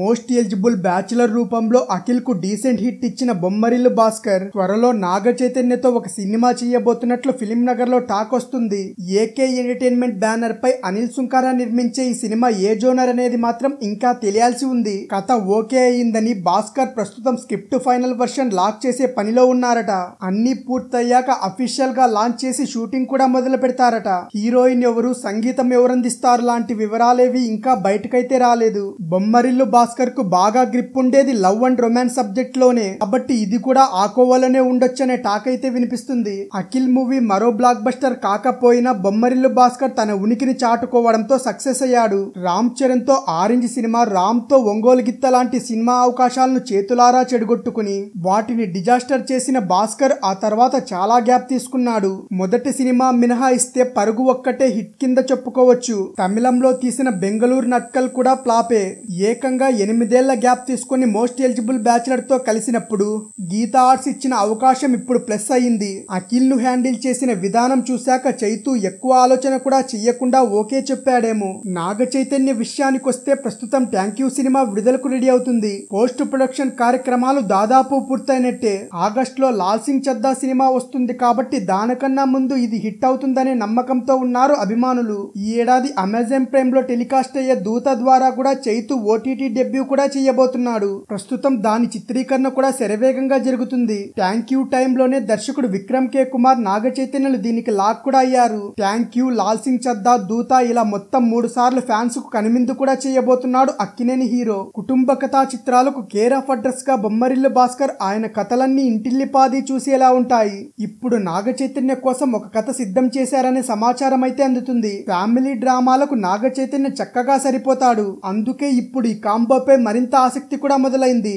most eligible bachelor రూపంలో అఖిల్ కు decent hit ఇచ్చిన బొమ్మరిల్లు భాస్కర్ త్వరలో నాగ చైతన్యతో ఒక సినిమా చేయబోతున్నట్లు ఫిలిం నగర్ లో టాక్ వస్తుంది ఏకే ఎంటర్టైన్మెంట్ బ్యానర్ పై అనిల్ సుంకారా నిర్మించే ఈ సినిమా ఏ జోనర్ అనేది మాత్రం ఇంకా తెలియాల్సి ఉంది కథ ఓకే అయిందని భాస్కర్ ప్రస్తుతం స్క్రిప్ట్ ఫైనల్ వర్షన్ లాక్ చేసే పనిలో ఉన్నారట అన్ని పూర్తయ్యాక అఫీషియల్ గా లాంచ్ చేసి షూటింగ్ కూడా మొదలు పెడతారట హీరోయిన్ ఎవరు సంగీతం ఎవరందిస్తారు లాంటి వివరాలేవి ఇంకా బయటకైతే రాలేదు బొమ్మరిల్లు భాస్కర్ భాస్కర్ కు బాగా గ్రిప్ ఉండేది లవ్ అండ్ రొమాన్స్ సబ్జెక్ట్ లోనే కాబట్టి ఇది కూడా ఆకోవాలనే ఉండొచ్చు అనే టాక్ అయితే వినిపిస్తుంది అఖిల్ మూవీ మరో బ్లాక్ బస్టర్ కాకపోయినా బొమ్మరిల్లు భాస్కర్ తన ఉనికిని చాటుకోవడంతో సక్సెస్ అయ్యాడు రామ్ చరణ్ తో ఆరెంజ్ సినిమా రామ్ తో ఒంగోలు గిత్త లాంటి సినిమా అవకాశాలను చేతులారా చెడగొట్టుకుని వాటిని డిజాస్టర్ చేసిన భాస్కర్ ఆ తర్వాత చాలా గ్యాప్ తీసుకున్నాడు మొదటి సినిమా మినహాయిస్తే పరుగు ఒక్కటే హిట్ కింద చెప్పుకోవచ్చు తమిళంలో తీసిన బెంగళూరు నట్కల్ కూడా ప్లాపే ఏకంగా ఎనిమిదేళ్ల గ్యాప్ తీసుకుని మోస్ట్ ఎలిజిబుల్ బ్యాచిలర్తో కలిసినప్పుడు గీతా ఆర్ట్స్ ఇచ్చిన అవకాశం ఇప్పుడు ప్లస్ అయింది అఖిల్ను హ్యాండిల్ చేసిన విధానం చూశాక చైతు ఎక్కువ ఆలోచన కూడా చెయ్యకుండా ఓకే చెప్పాడేమో నాగ చైతన్య విషయానికొస్తే ప్రస్తుతం ట్యాంక్ యూ సినిమా విడుదలకు రెడీ అవుతుంది పోస్ట్ ప్రొడక్షన్ కార్యక్రమాలు దాదాపు పూర్తయినట్టే ఆగస్ట్ లో లాల్ సింగ్ చద్దా సినిమా వస్తుంది కాబట్టి దానికన్నా ముందు ఇది హిట్ అవుతుందనే నమ్మకంతో ఉన్నారు అభిమానులు ఈ ఏడాది అమెజాన్ ప్రైమ్ లో టెలికాస్ట్ అయ్యే దూత ద్వారా కూడా చైతు ఓటీటీ డెబ్యూ కూడా చేయబోతున్నాడు ప్రస్తుతం దాని చిత్రీకరణ కూడా శరవేగంగా జరుగుతుంది థ్యాంక్ యూ టైంలోనే దర్శకుడు విక్రమ్ కే కుమార్ నాగ చైతన్యులు దీనికి లాక్ కూడా అయ్యారు థ్యాంక్ యూ లాల్ సింగ్ చద్దా దూత ఇలా మొత్తం మూడు సార్లు ఫ్యాన్స్ కు కనిమిందు కూడా చేయబోతున్నాడు అక్కినేని హీరో కుటుంబ కథా చిత్రాలకు కేర్ ఆఫ్ అడ్రస్ గా బొమ్మరిల్లు భాస్కర్ ఆయన కథలన్నీ ఇంటిల్లిపాది చూసేలా ఉంటాయి ఇప్పుడు నాగ చైతన్య కోసం ఒక కథ సిద్ధం చేశారనే సమాచారం అయితే అందుతుంది ఫ్యామిలీ డ్రామాలకు నాగ చైతన్య చక్కగా సరిపోతాడు అందుకే ఇప్పుడు ఈ కాంబో అంబపై మరింత ఆసక్తి కూడా మొదలైంది